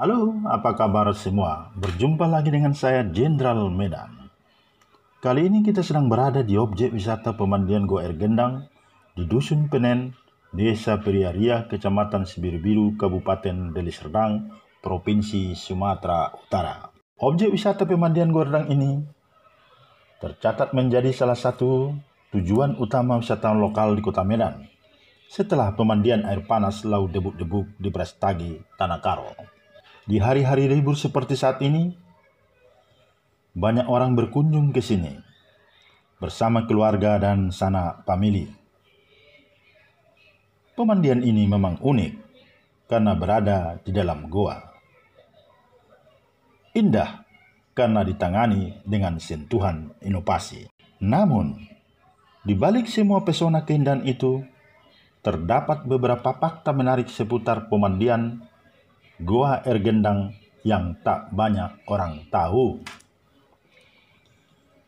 Halo, apa kabar semua? Berjumpa lagi dengan saya Jenderal Medan. Kali ini kita sedang berada di objek wisata pemandian Goa Air Gendang di Dusun Penen, Desa Periaria, Kecamatan Sibir Kabupaten Deli Serdang, Provinsi Sumatera Utara. Objek wisata pemandian Goa Erdang ini tercatat menjadi salah satu tujuan utama wisatawan lokal di Kota Medan setelah pemandian air panas Laut Debuk-Debuk di Brastagi, Tanah Karo. Di hari-hari libur seperti saat ini, banyak orang berkunjung ke sini bersama keluarga dan sanak famili. Pemandian ini memang unik karena berada di dalam goa. Indah karena ditangani dengan sentuhan inovasi. Namun, di balik semua pesona keindahan itu, terdapat beberapa fakta menarik seputar pemandian Goa air gendang yang tak banyak orang tahu.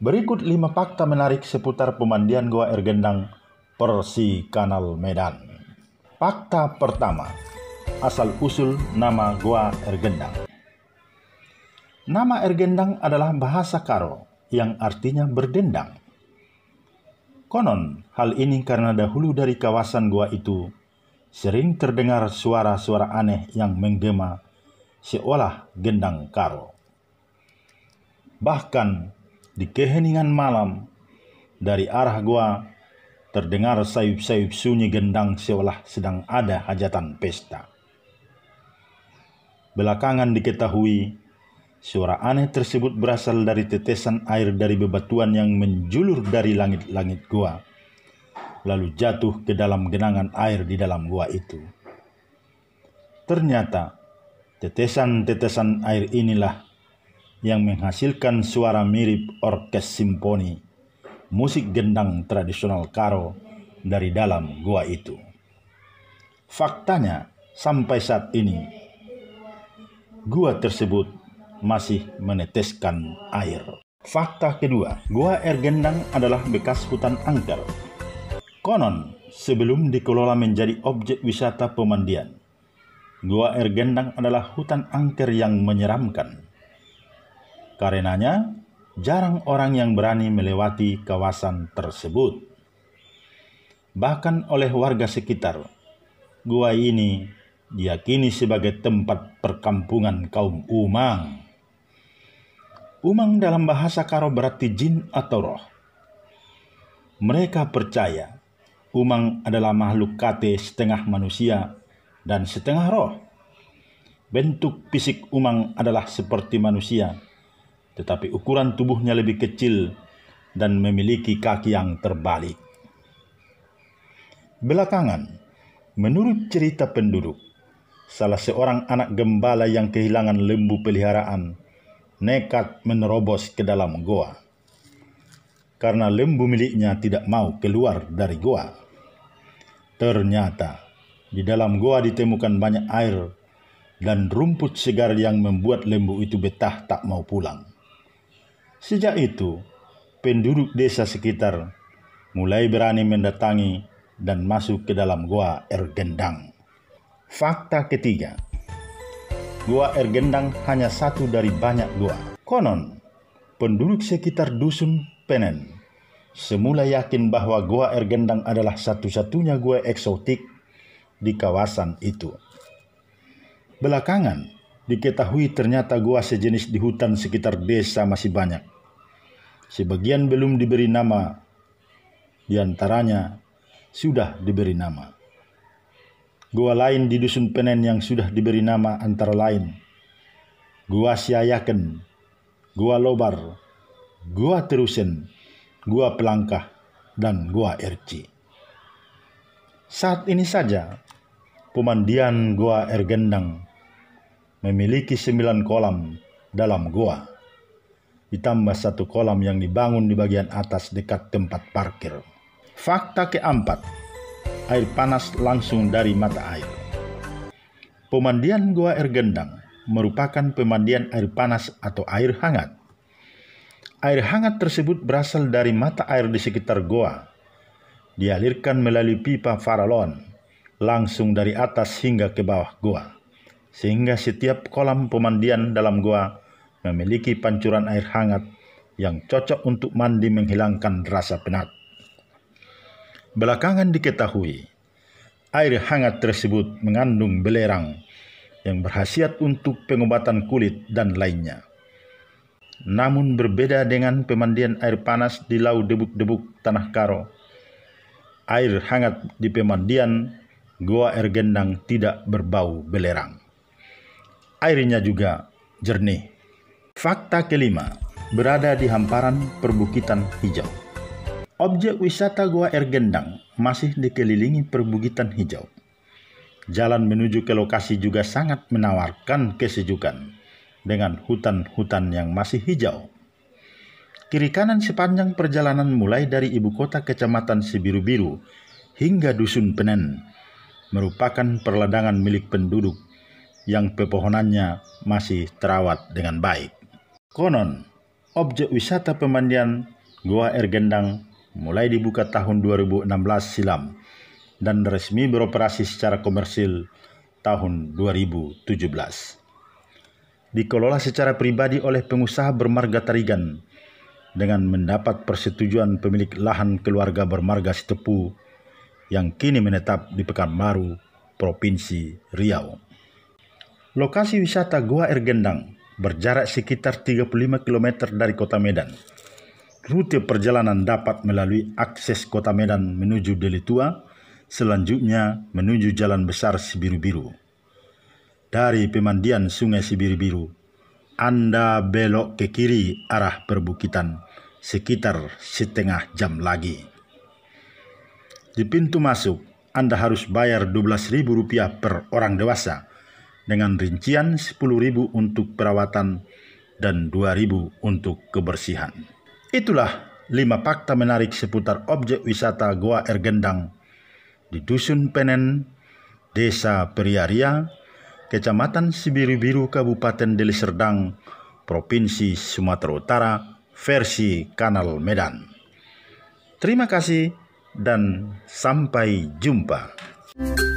Berikut lima fakta menarik seputar pemandian Goa Air Gendang Persi Kanal Medan. Fakta pertama, asal-usul nama Goa Air Gendang. Nama Air Gendang adalah bahasa Karo yang artinya berdendang. Konon, hal ini karena dahulu dari kawasan gua itu sering terdengar suara-suara aneh yang menggema seolah gendang karo. Bahkan di keheningan malam, dari arah gua terdengar sayup-sayup sunyi gendang seolah sedang ada hajatan pesta. Belakangan diketahui, suara aneh tersebut berasal dari tetesan air dari bebatuan yang menjulur dari langit-langit gua lalu jatuh ke dalam genangan air di dalam gua itu. Ternyata tetesan-tetesan air inilah yang menghasilkan suara mirip orkes simponi, musik gendang tradisional karo dari dalam gua itu. Faktanya, sampai saat ini, gua tersebut masih meneteskan air. Fakta kedua, Gua Air Gendang adalah bekas hutan angker Konon, sebelum dikelola menjadi objek wisata pemandian, Gua Air Gendang adalah hutan angker yang menyeramkan. Karenanya, jarang orang yang berani melewati kawasan tersebut. Bahkan oleh warga sekitar, gua ini diyakini sebagai tempat perkampungan kaum Umang. Umang dalam bahasa Karo berarti jin atau roh. Mereka percaya Umang adalah makhluk kate setengah manusia dan setengah roh. Bentuk fisik Umang adalah seperti manusia, tetapi ukuran tubuhnya lebih kecil dan memiliki kaki yang terbalik. Belakangan, menurut cerita penduduk, salah seorang anak gembala yang kehilangan lembu peliharaan nekat menerobos ke dalam goa karena lembu miliknya tidak mau keluar dari goa. Ternyata di dalam goa ditemukan banyak air dan rumput segar yang membuat lembu itu betah tak mau pulang. Sejak itu, penduduk desa sekitar mulai berani mendatangi dan masuk ke dalam goa Ergendang. Fakta ketiga, goa Ergendang hanya satu dari banyak goa. Konon, penduduk sekitar dusun Penen semula yakin bahwa gua Ergendang adalah satu-satunya gua eksotik di kawasan itu. Belakangan, diketahui ternyata gua sejenis di hutan sekitar desa masih banyak. Sebagian belum diberi nama, di antaranya sudah diberi nama. Gua lain di Dusun Penen yang sudah diberi nama antara lain Gua Siayaken, Gua Lobar, Gua Terusen, Gua Pelangkah, dan Gua Erci. Saat ini saja, pemandian Gua Ergendang memiliki sembilan kolam dalam gua, ditambah satu kolam yang dibangun di bagian atas dekat tempat parkir. Fakta keempat, air panas langsung dari mata air. Pemandian Gua Ergendang merupakan pemandian air panas atau air hangat Air hangat tersebut berasal dari mata air di sekitar goa. Dialirkan melalui pipa faralon, langsung dari atas hingga ke bawah goa. Sehingga setiap kolam pemandian dalam goa memiliki pancuran air hangat yang cocok untuk mandi menghilangkan rasa penat. Belakangan diketahui, air hangat tersebut mengandung belerang yang berhasiat untuk pengobatan kulit dan lainnya namun berbeda dengan pemandian air panas di laut debuk-debuk Tanah Karo. Air hangat di pemandian Goa Air Gendang tidak berbau belerang. Airnya juga jernih. Fakta kelima, berada di hamparan perbukitan hijau. Objek wisata Goa Air Gendang masih dikelilingi perbukitan hijau. Jalan menuju ke lokasi juga sangat menawarkan kesejukan dengan hutan-hutan yang masih hijau. Kiri kanan sepanjang perjalanan mulai dari ibu kota kecamatan Sibiru-Biru hingga Dusun Penen merupakan perladangan milik penduduk yang pepohonannya masih terawat dengan baik. Konon, objek wisata pemandian Goa Ergendang mulai dibuka tahun 2016 silam dan resmi beroperasi secara komersil tahun 2017 dikelola secara pribadi oleh pengusaha bermarga Tarigan dengan mendapat persetujuan pemilik lahan keluarga bermarga Sitepu yang kini menetap di Pekanbaru, Provinsi Riau. Lokasi wisata Goa Ergendang berjarak sekitar 35 km dari kota Medan. Rute perjalanan dapat melalui akses kota Medan menuju Delitua, selanjutnya menuju Jalan Besar Sibiru-Biru dari pemandian sungai Sibir Biru. Anda belok ke kiri arah perbukitan sekitar setengah jam lagi. Di pintu masuk, Anda harus bayar Rp12.000 per orang dewasa dengan rincian Rp10.000 untuk perawatan dan Rp2.000 untuk kebersihan. Itulah lima fakta menarik seputar objek wisata Goa Ergendang di Dusun Penen, Desa Periaria, Kecamatan Sibiru-Biru, Kabupaten Deli Serdang, Provinsi Sumatera Utara, versi Kanal Medan. Terima kasih dan sampai jumpa.